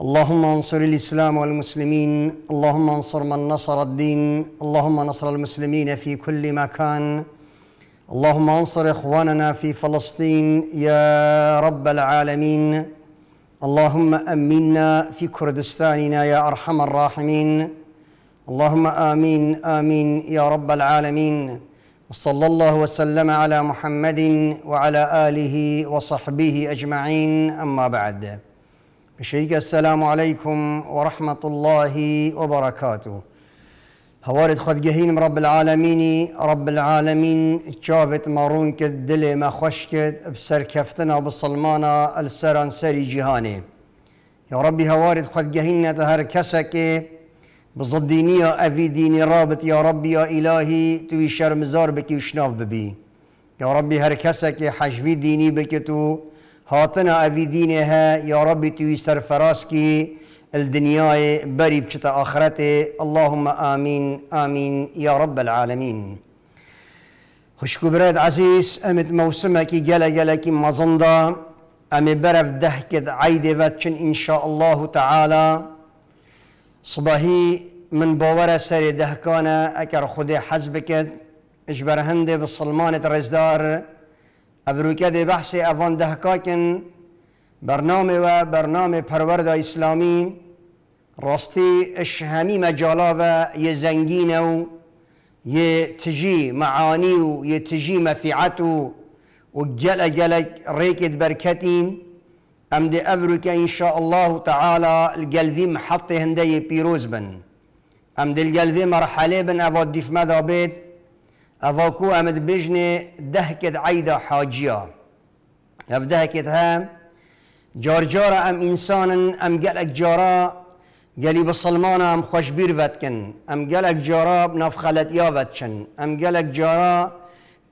اللهم انصر الاسلام والمسلمين اللهم انصر من نصر الدين اللهم نصر المسلمين في كل مكان اللهم انصر اخواننا في فلسطين يا رب العالمين اللهم امنا في كردستاننا يا ارحم الراحمين اللهم امين امين يا رب العالمين وصلى الله وسلم على محمد وعلى اله وصحبه اجمعين اما بعد بشيك السلام عليكم ورحمة الله وبركاته هوارد خد جهين رب العالمين رب العالمين تشافت مارون كد دلي ما خشكت بسر كفتنا بصلمانا السران سري جهاني يا ربي هوارد خد جهين تهر كسكي بزدينية أفي ديني رابط يا ربي يا إلهي توي شرمزار بكي وشناف ببي يا ربي هر كسك حجبي ديني بكتو هاتنا اوی دینه ها یا ربی توی سرفراز کی الدنیای بری اللهم امين امين يا رب العالمين خشكو براد عزيز امت موسمك جلا جلا گله کی مزنده برف دهك کد عیده ان شاء الله تعالى صباحي من بورا سر دهكانا اكر خود حزبك کد اجبر هنده بسلمانت رزدار ابروکه دی بحث اوان دهکاکن برنامه و برنامه پرورد اسلامی راستی اش همی مجالا و یه زنگین و یه تجی معانی و یه تجی مفیعت و و جل جل ریکت برکتیم ام دی انشاء الله تعالی الگلوی محط هنده پیروز بن ام دی الگلوی مرحله بن اواد دیف مدابید اواکو امد بجنه ده کد عید اف ده ها جار جارا ام انسان ام قلق جارا قلي بسلمانا ام خوش بير کن ام قلق جارا بناف خلت يا کن ام قلق جارا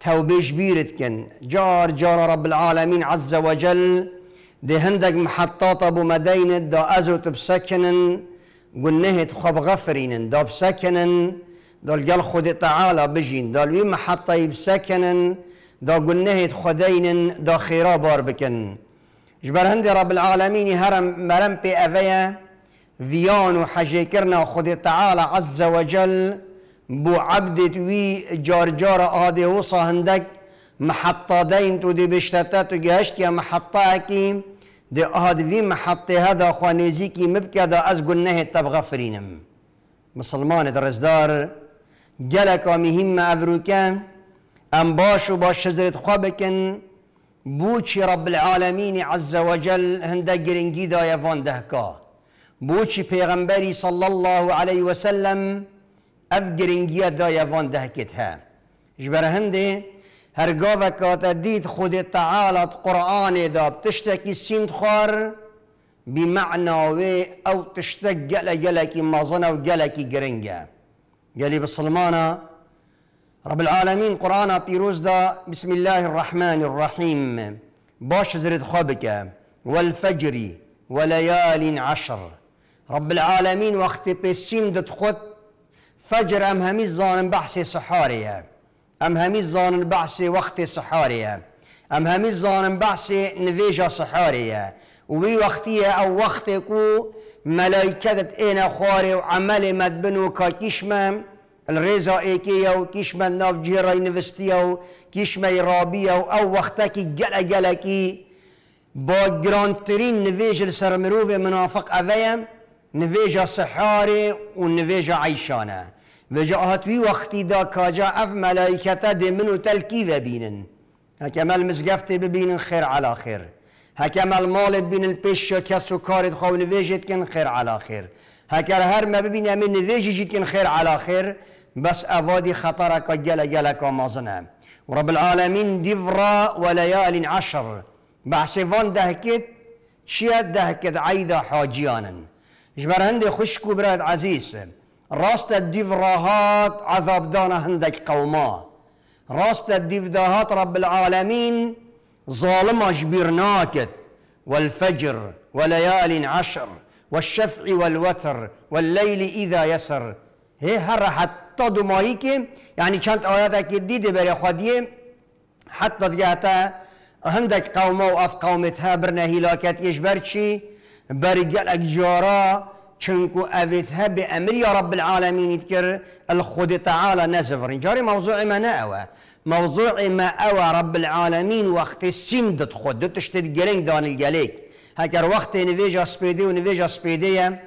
توبيش بيرتكن جار جارا رب العالمين عز وجل دي هندك محطات ابو مدينة دا ازوت بسكنن قلنهت خب غفرين دا بسكنن دول قال خد تعالى بجين دول وين حتى يبسكنن دا قلناه خدين دا خيرا باربكن جبر هندي رب العالمين هرم مرم بي أفيا فيان وحجي كرنا تعالى عز وجل بو عبدت وي جار جار آدي وصا هندك محطة دين تو دي بشتتات وجهشت يا محطة أكي دي أهد في محطة هذا خوانيزيكي مبكى دا أز قلناه تبغفرينم مسلمان درزدار گلک آمیهیم افروکه ام باشو و باش شزرت خواه بکن رب العالمين عز وجل هنده گرنگی دای وان دهکا بوچی پیغمبری صلى الله عليه وسلم اف گرنگی دای وان دهکت جبر هندي هرگاه وکات دید خود تعالی قرآن دا بتشتکی سیند خور بمعنى او تشتق قلق قلقی مازنه و قلقی گرنگه گلی بسلمانا رب العالمين قرآن بيروز دا بسم الله الرحمن الرحيم باش زرد خبك والفجر وليال عشر رب العالمين وقت بسين دت خد فجر ام همي زان بحث سحاريا ام همي زان بحث وقت سحاريا ام همي زان بحث نفيجا سحاريا وي وقتيه او وقت كو ملائكتت اينا خوري وعملي مدبنو كا الريزا ايكي او وكشما ناف جيرا او وكشما يرابيا او وقتكي جلا جلكي با جرانترين نفيج السرمروف منافق افيم نفيجا صحاري ونفيجا عيشانا وجاءت وي وقتي دا كاجا اف ملائكتا دي منو تلكي ببينن مال مزقفتي ببينن خير على خير هکم المال بین پیش کس و کارت خواه نویجید کن خیر علا خیر هکر هر ما ببین امی نویجید کن خیر علا خیر بس اوادی که گل که مازنه و رب العالمین دیورا و لیال عشر وان دهکت چیه دهکت عید حاجیانن جبر هند خوشکو براد عزیز راست دیوراهات عذاب دان هندک قوما راست دیوداهات رب العالمین ظالم اجبر ناكت والفجر وليال عشر والشفع والوتر والليل إذا يسر هي هر حتى دمائك يعني كانت چند جديدة بري خديه حتى خودیه هندك قوم او اف قومت ها بر يجبر شي برجل اجارا چنكو اوتها بامر يا رب العالمين يذكر الخد تعالى نزفر جاري موضوع ما نأوه موضوع ما أوى رب العالمين وقت السين تدخل دو تشتد گرنگ دانل الجليك هکر وقت نویجا سبيدي و سبيدي سپیده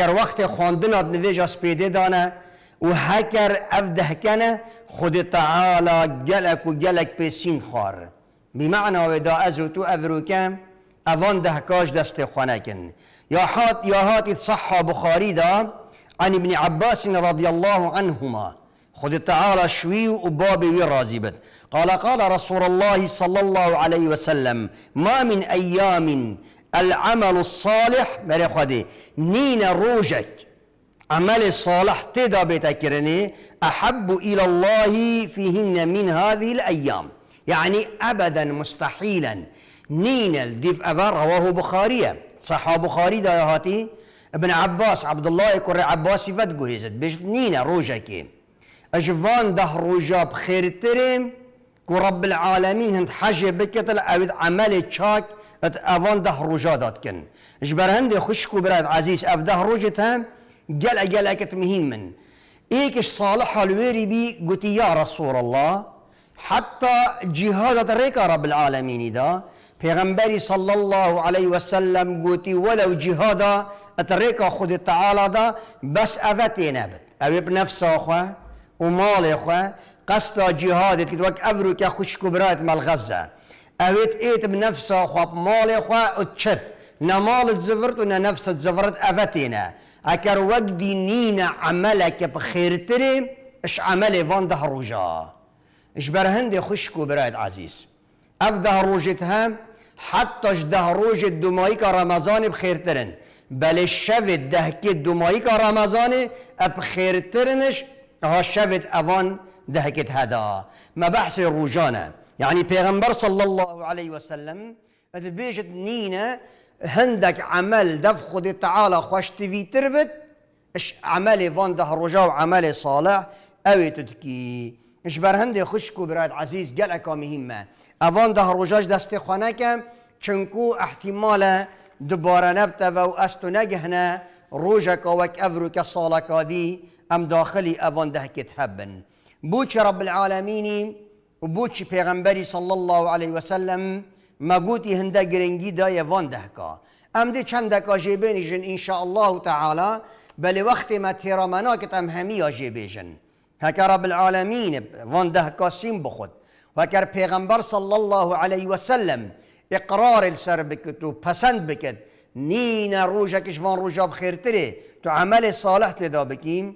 وقت خواندن اد سبيدي دانا و افده كان خود تعالى جلك و گلک خار بمعنى ودا ازوتو افروكام أفان دهكاش دست خانكن يا هات يا هات صحة بخاري دا عن ابن عباس رضي الله عنهما خود تعالى شوي وبابي راضي قال قال رسول الله صلى الله عليه وسلم ما من أيام العمل الصالح مري خودي نين روجك عمل صالح تدا بتكرني يعني أحب إلى الله فيهن من هذه الأيام يعني أبدا مستحيلا نين الدف رواه بخارية صحة بخاري هاتي ابن عباس عبد الله يقول عباس فتقو هزت بيش نين روجك اجوان ده روجاب خيرترين كو رب العالمين هند حاجة بكتل او عمل تشاك ات اوان ده روجا دات كن اجبر هند خشكو براد عزيز اف ده روجت هم قل اجل اكت مهين من ايكش صالح الويري بي قلت يا رسول الله حتى جهاد ريكا رب العالمين دا پیغمبری صلی الله علیه و سلم گوتی ولو جهادا اتریکا خود تعالی دا بس اوتی نبت او بنفس خواه ومال خو قصد جهاد كد وك أفريقيا خوش كبرات مال غزة أهوت إيت بنفسه خو بمال خو اتشب نمال تزفرت ونا نفس زفرت أفتنا أكر وقت دينينا عملك بخيرتري إش عملي فان دهروجا إش برهندي خوش كبرات عزيز أف ده روجتها حتى إش ده روجت دمائك رمضان بخيرترن بل الشفت دهكي دمائك رمضان بخيرترنش شفت أظن دهكت هذا ما بحث روجانا يعني پیغمبر صلى الله عليه وسلم اذ بيجت نينا هندك عمل دف خد تعالى خوش تفي تربت اش عمل فان ده رجا وعمل صالح اوي تدكي اش بر هندي خشكو براد عزيز قال اكا مهمة افان ده رجاج دست خانك چنكو احتمال دبارة نبتة و استو نجهنا روجك وك افرك صالك دي ام داخلي افان دهكت هبن بوش رب العالمين وبوش پیغمبري صلى الله عليه وسلم ما قوتي هندا گرنگي دا يفان دهكا ام دي چندك جن ان شاء الله تعالى بل وقت ما تيرامناكت ام همي اجيبيجن هكا رب العالمين فان دهكا سين بخد هكا پیغمبر صلى الله عليه وسلم اقرار السر بكت وپسند بكت نين روجا كشفان روجا بخيرتري تو عمل صالح تدا بكيم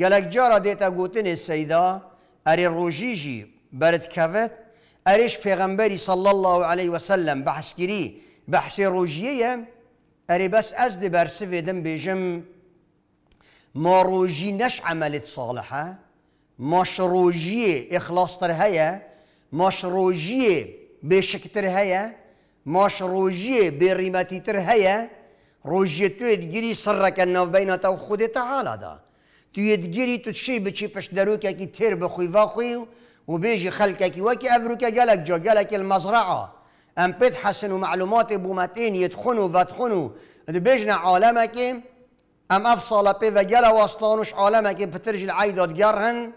گەلک جارا دێتە گوتنێ سەیدا برد ڕۆژیژی بەرتکەوێت ئەریش پێغەمبەری سەڵ الله عليه وسلم بحث کری بحث روجیه اری بس از دی برسی بەرسێدەم بیجم ما روجی نش عملت ساڵحە ماش ڕۆژیێ ئێخلاستر هەیە ماش ڕۆژیێ بێشکتر هەیە ماش ڕۆژیێ تر هیا روجی توید گیری بینا تو خود تعالی دا تو يدجيري تو چی بشي پشت داروك كي تير بخوي فاخوي وبيجي خلك كي کی افروك جالك جو جا المزرعه ام بيت حسن ومعلومات بومتين يدخنوا وادخنوا بيجنا عالمك ام افصل بي وجلا واصلانوش عالمك بترج العيدات جرهن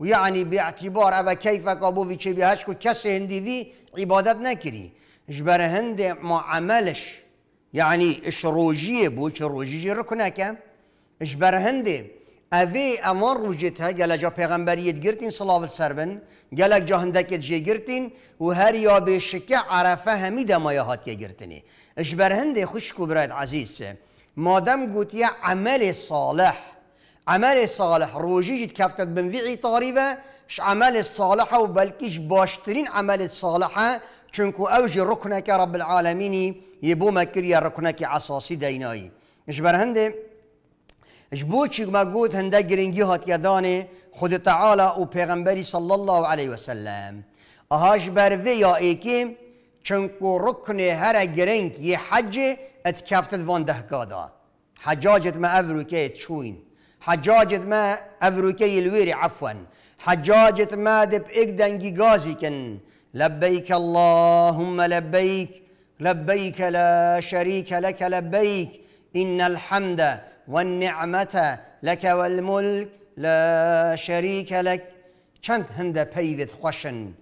ويعني باعتبار افا كيف ابو في شي بهشكو كس هندي في عبادات نكري اجبر هند ما عملش يعني اشروجيه بوش روجيه ركنك اجبر هندي اوی امان روجت ها گله جا پیغمبریت گرتین صلاو سربن گلک جا هندکت جه گرتین و هر یا به شکه عرفه همی دمایه هات که گرتنی اش بر هنده خوش کبرایت عزیز مادم گوتی عمل صالح عمل صالح روجی جیت کفتت بنویعی تقریبا ش عمل صالح و بلکیش باشترین عمل صالحه چونکو اوج رکنک رب العالمینی یبو یا رکنک عصاسی دینایی اش بر بو چی ما گوت هنده گرنگی خود تعالی و پیغمبری صلی الله علیه و سلم اهاش بروی یا چون کو رکن هر گرنگ یه حج ات کفتت وان حجاجت ما افروکه چوین حجاجت ما افروکه الویری عفوا حجاجت ما دب اگدنگی گازی کن لبیک اللهم لبیک لبیک لا شریک لک لبیک إن الحمد والنعمة لك والملك لا شريك لك چند هنده پیوید خوشن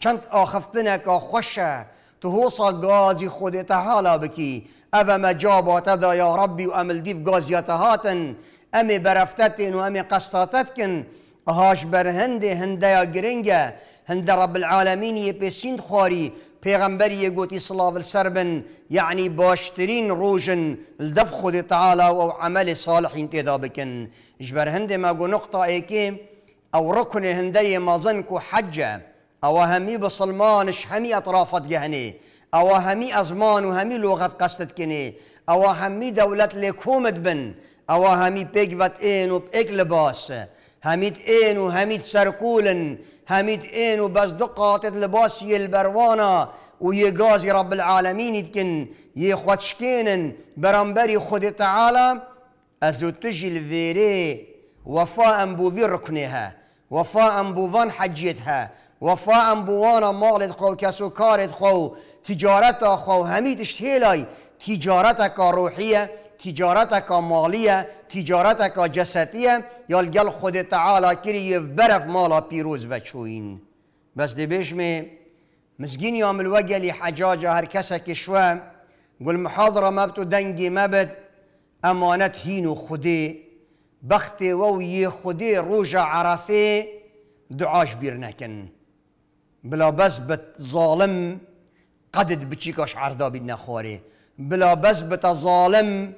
چند آخفتنه که خوشه تو حوصا گازی خود تحالا بکی او مجاباتا دا یا ربی و امل دیف گازی هاتن امی برفتتن و امی قصاتت کن هاش بر هنده هنده یا گرنگه هنده رب العالمین یه پیسیند خواری یه گوتی صلاف السربن یعنی باشترین روژن لدف خود تعالی و عمل صالحین تیدا بکن جبر هنده ما گو نقطه ای که او رکن هنده مازن کو حجه او همی بسلمانش همی اطرافت گهنه او همی ازمان و همی لغت قصدت کنه او همی دولت لکومت بن او همی پیگوت این و پیگ لباسه هميد اين و همید سرکولن اين این و بس البروانا و یه رب العالمين کن یه خودشکینن برانبری خود تعالی از تجی الویره وفاء في ركنها وفاء بوفان حجيتها وفاء بوانا مالت خو كسو كارت خو تجارتا خو هميد اشتهيلاي تجارتك روحيه تجارتک جسدی تجارتک یا يالجل خود تعالى كري برف مالا بيروز و بس دي می. مسجین یوم الوجلی حجاج هر کسا کشوا گل محاضره مبت دنگی مبت امانت و خودی بخت و یه خودی روژ عرفه دعاش بیر نکن بلا بس بت ظالم قدد بچیکاش عردا بید نخوره بلا بس بت ظالم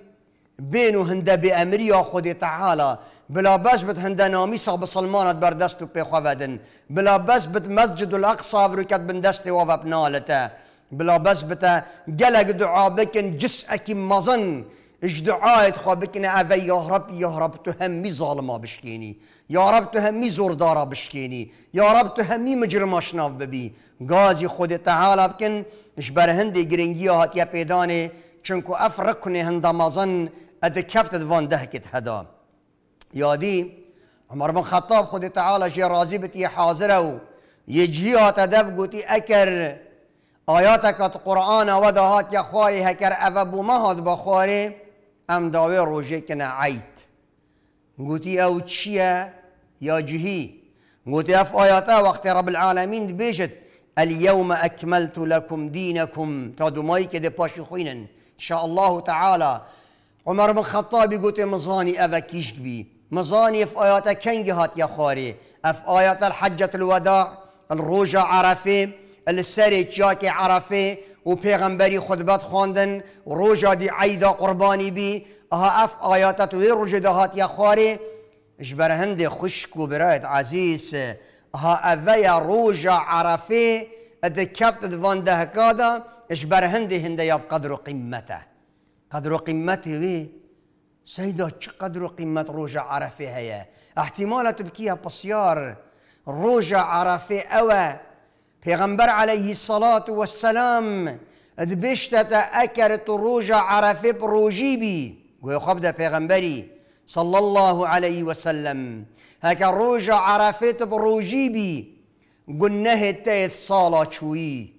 بین و هنده به امری یا خود تعالی بلا بس بت هنده نامی سا بسلمانت بردست و پیخوا ودن بلا بس بت مسجد الاقصا بروکت بندست و وبنالته بلا بس بت گلگ دعا بکن جسکی مزن اش دعایت خوا بکنه او یا رب یا رب تو همی ظالما بشکینی یا رب تو همی زوردارا بشکینی یا رب تو همی مجرم شناف ببی گازی خود تعالی بکن اش برهند گرنگی هاتیه پیدانه چونکو اف رکنه هندامازن اد کفت دوان ده کت هدا یادی عمر بن خطاب خود تعالی جی راضی بتی حاضر و یجی هات دف گوتی اکر کت قرآن و دهات یا خواری هکر او بو مهد بخواری ام داوی روژه کنه عید گوتی او چیه یا جهی گوتی اف آیاتا وقت رب العالمین بیشت اليوم اكملت لكم دينكم تا دومایی که ده پاشی خوینن ان شاء الله تعالى عمر بن خطاب يقول مزاني أبا کیش مزاني مزانی اف آیات کنگ هات يا خاری اف آیات الحجة الوداع الروجة عرفه السري جاک عرفه وبيغمبري خدبات خاندن وروجة روجا عيدة قرباني بي اها اف آیاتت وی روجه دهات یا خاری اجبر خشكو برايت عزيز اها افايا روجا عرفه اد دفان دهكادا اشبر هندي هندي بقدر قمته قدر قمته وي سيدا قدر قمة روجة عرفي هيا احتمالة تبكيها بصيار روجة عرفي اوى پیغمبر عليه الصلاة والسلام ادبشتة أكرت روجا عرفي بروجيبي ويخب ده پیغمبري صلى الله عليه وسلم هكا روجا بروجي بروجيبي قلناه التيت صالة شوي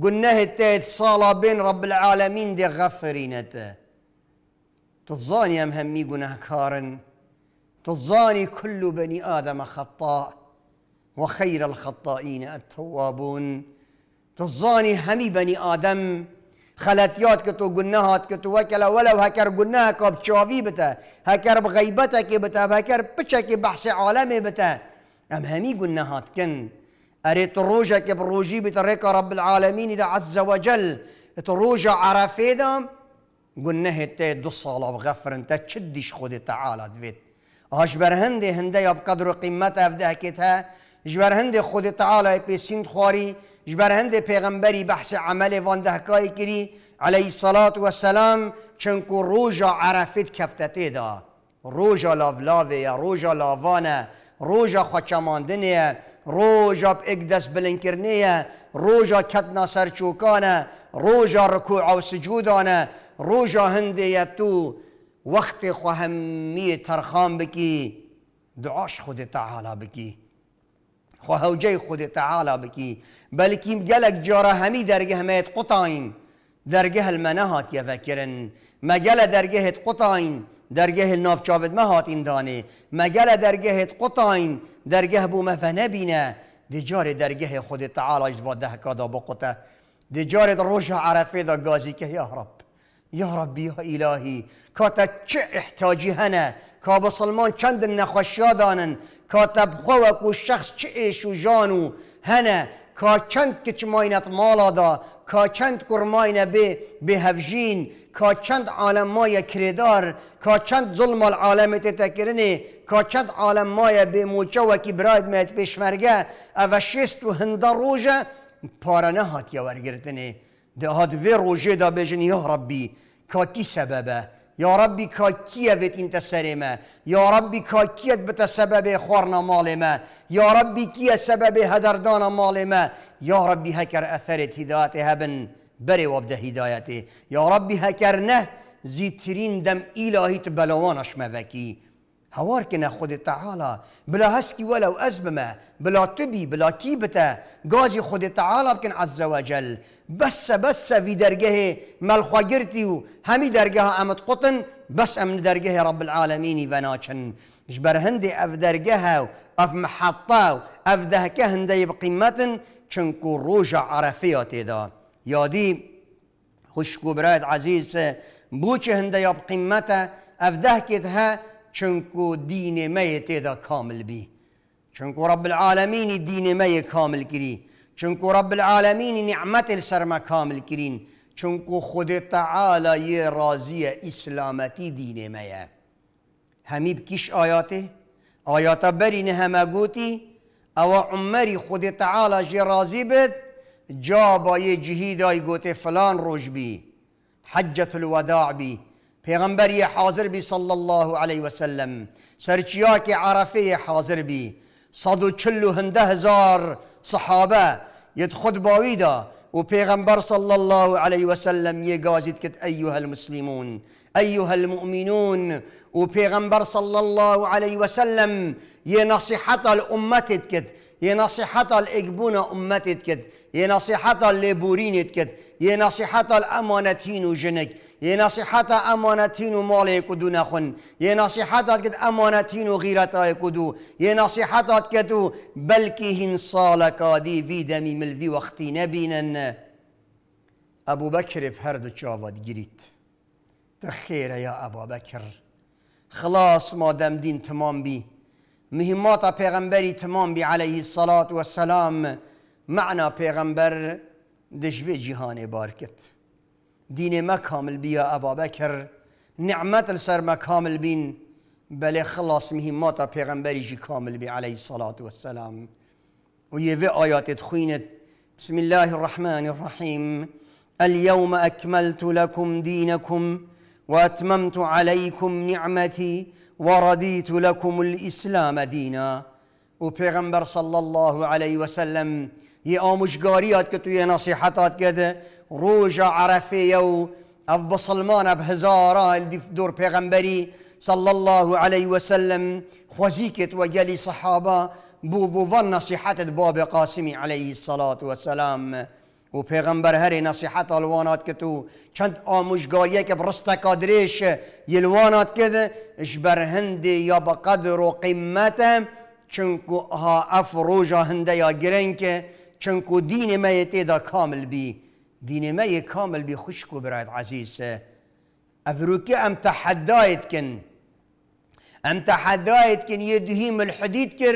قلنا تايت صالة بين رب العالمين دي غفرينته تتظاني همي قناه كارن تتظاني كل بني آدم خطاء وخير الخطائين التوابون تتظاني همي بني آدم خلطيات كتو قناهات كتو وكلا ولو هكر قلناها كاب تشافي بتا هكر بغيبتك بتا هكر بتشك بحث عالمي بتا أم همي قناهات كن أريد الروجة كبروجي بطريقة رب العالمين إذا عز وجل تروجة عرفيدا قلنا هتي دو الصلاة بغفر انت تشدش خودي تعالى دفيت أجبر هندي هندي بقدر قيمتها في دهكتها أجبر هندي خودي تعالى بيسين خواري أجبر هندي پیغمبری بحث عملي فان دهكاي كري عليه الصلاة والسلام چنكو روجة عرفت كفتتي دا روجة لافلاوي روجة لافانا روجة خوشماندنه ڕۆژا بلن کرنیه روجا کتنا سرچوکانه روجا رکوع و سجودانه روجا هەندێە تو وقت خواهمی ترخان بکی دعاش خود تعالی بکی خو خود تعالی تەعالا بکی گلک گەلک جارە درگه درگه هەمێت درگه المنهات یا فکرن بەکردن درگهت قطعین درگه دەرگەهل مهات این دانه مگل درگه هت قوتاین درگه بومه و نبینه دیجار درگه خود تعالی از کادا کادا بقوته دیجار در روش عرفه دا گازی که یا رب یا ربی یا الهی کاتا چه احتاجی هنه کاب سلمان چند نخوشیا دانن کاتا کو و شخص چه ایشو جانو هنه کاچند که ماینت مالا دا کاچند گرماین به به هفجین کاچند عالم مای کردار کاچند ظلم العالم تتکرنه کاچند عالم مای به موچه و که براید میت پیشمرگه او و هنده روژه پاره نهات یا ورگردنه ده هاد وی روژه دا بجن یا ربی کاتی سببه یا ربی کیه این تسری ما یا ربی کیه بت سبب خورنا مال ما یا ربی کیه سبب هدردان مال ما یا ربی هکر اثرت هدایت هبن بره وابد هدایته یا ربی هکر نه زیترین دم ایلاهیت بلوانش موکی هوار كنا خود تعالى بلا هسكي ولا أزمة بلا تبي بلا كيبتا غازي خود تعالى بكن عز وجل بس بس في درجه مال خاجرتيو همي درجه عمد قطن بس امن درجه رب العالمين فناشن جبر هندي اف درجه اف محطة اف دهكه هندي بقيمة شنكو روجع عرفياتي دا يا دي خوش كبرات عزيز بوچه هندي بقيمة اف دهكتها چونکو دین می تیدا کامل بی چونکو رب العالمین دین می کامل کری چونکو رب العالمین نعمت سرما کامل کرین چونکو خود تعالی یه راضی اسلامتی دین می همیب کش آیاته آیات برین همه گوتی او عمری خود تعالی جی راضی بد جا با یه جهیدای گوته فلان روش بی حجت الوداع بی پیغمبری حاضر بی صلی الله علیه و سلم سرچیا که عرفه حاضر بی صد و چل و هنده هزار صحابه ید خود باویدا و پیغمبر صلی الله علیه و سلم یه گازید کت ایها المسلمون ايها المؤمنون و پیغمبر صلی الله عليه وسلم يا یه نصیحت يا کت یه نصیحت الاقبون امتت کت نصیحت کت یه نصیحت الامانتین و جنگ یه نصیحت امانتین و مالی کدو نخون یه نصیحت کد امانتین و غیرت های کدو یه نصیحت که تو بلکی هین سال کادی وی دمی ملوی وقتی نبینن ابو بکر بهر دو چاواد گیرید تخیره یا ابا بکر خلاص دم دین تمام بی مهمات پیغمبری تمام بی علیه الصلاة والسلام معنا پیغمبر دجوي جهاني باركت دين ما كامل بيا أبا بكر نعمة السر ما كامل بين بل خلاص مهمات پیغمبری جي كامل بي عليه الصلاة والسلام ويوه آيات تخوينت بسم الله الرحمن الرحيم اليوم أكملت لكم دينكم وأتممت عليكم نعمتي ورديت لكم الإسلام دينا وبيغمبر صلى الله عليه وسلم یه آموشقاريات که توی نصیحتات کرده روز عرفه و اف بسلمان به هزارا دور پیغمبری صلی الله علیه وسلم سلم وجلي و جلی صحابه بو بو ون نصیحتت باب قاسمی علیه الصلاة والسلام و پیغمبر هر نصیحت الوانات که تو چند آموشگاریه که برست کادریش یلوانات کده بر هندی یا بقدر و قیمت چونکو ها اف روژا هنده یا گرنکه چنکو دین ما دا کامل بی دین ما کامل بی خشکو برایت عزیز افروکی ام تحدایت کن ام تحدایت کن دهیم الحدید کر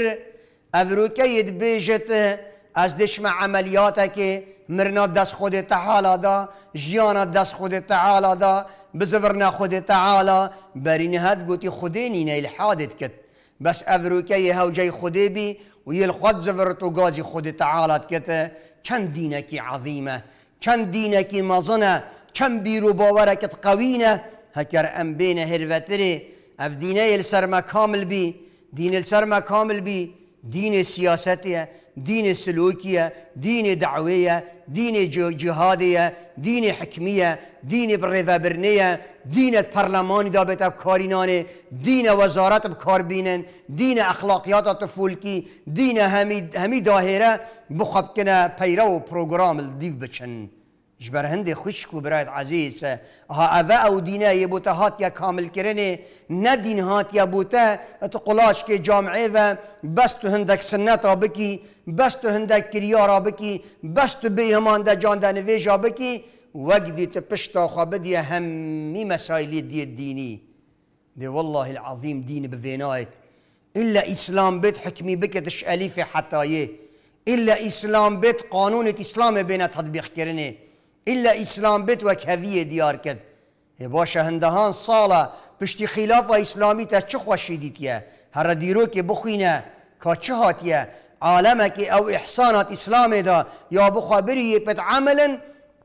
افروکی ید بیجت از دشم عملیات که مرنا دست خود تعالی دا جیانا دست خود تعالی دا بزورنا خود تعالی برین هد گوتی خودی نینه الحادت کت بس افروکی هاو جای خودی بی و یل خود زورت و گازی خود تعالت کته چند دینکی عظیمه چند دینکی مزنه چند بیرو باورکت قوینه هکر ام بین هروتره اف دینه السرما کامل بی دین السرما کامل بی دین سیاستیه، دین سلوکی دین دعوی دین جهاد دین حکمی دین برنه دین پرلمانی دا بهتر کارینانه دین وزارت بکار بینن دین اخلاقیات طفولکی دین همی داهره بخواب کنه پیرو و پروگرام دیو بچن جبر هندی خوشک و برایت عزیز ها اوه او دینه یه بوته هات یا کامل کرنه نه دین هات یا بوته ات قلاش که جامعه و بس تو هندک سنت را بکی بس تو هندک کریا را بکی بس تو همان ده جان ده را بکی وقتی تو پشتا خواب دی همی مسائلی دی دینی دی والله العظیم دین بوینایت الا اسلام بیت حکمی بکتش الیف حتایه الا اسلام بیت قانون اسلام بین تطبیق کرنه الا اسلام بيت وک هویه دیار کرد إيه، باشه هندهان صالة بشتي خلافة اسلامی تا چه خوشی دیتیه هر دیرو که بخوینه که چه هاتیه او احسانات اسلام دا یا بخوابری پت عملا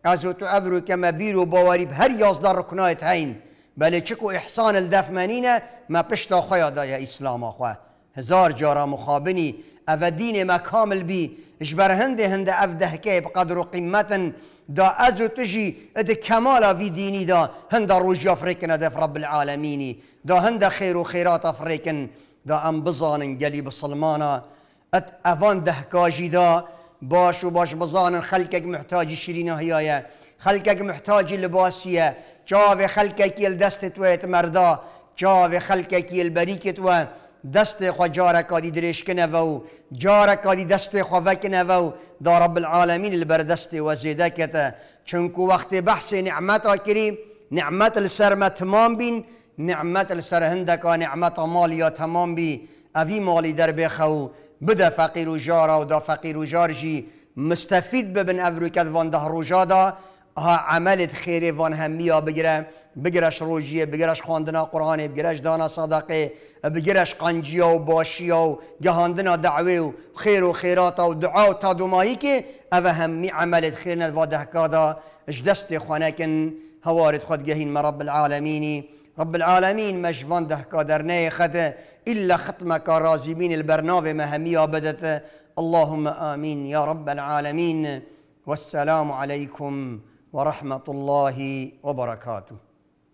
از تو ابرو کما بیرو باوری هر یازده رکنایت هین بله چکو احسان الدفمنینه ما بشتا خویا دا یا اسلام خواه هزار جارا مخابني اف دين ما كامل بي اجبر هندي هند اف دهكي بقدر قيمة دا ازو تجي اد كمالا في ديني دا هند روجيا فريكن ادف رب العالمين دا هند خير وخيرات افريكن دا ام بزان قلي بسلمانا ات افان دهكاجي دا باش وباش بزان خلقك محتاج شرينا هيايا خلقك محتاج لباسية جاوي خلقك تويت ويتمردا جاوي خلقك يلبريكت و دست خو جارکادی دریش کنه و جارکادی دست خو وکنه و دا رب العالمین البردست و زیده کته چونکو وقت بحث نعمت آکری نعمت السر تمام بین نعمت السر هندکا نعمت مال یا تمام بی اوی مالی در بخو بده فقیر و جارا و دا فقیر و جار مستفید ببن افروکت وان ده دا ها عملت خیری وان همیه بگیره بگیرش روجیه بگیرش خواندنا قرآن بگیرش دانا صدقه بگیرش قنجیه و باشیه و جهاندنا دعوه و خیر و خیرات و دعا و تادومایی که او همی عملت خیر ند واده کادا اش دست خونکن هوارد خود گهین ما رب العالمینی رب العالمين مش فانده كادرنا خد إلا ختمك رازمين البرنامج مهمية بدت اللهم آمين يا رب العالمين والسلام عليكم ورحمة الله وبركاته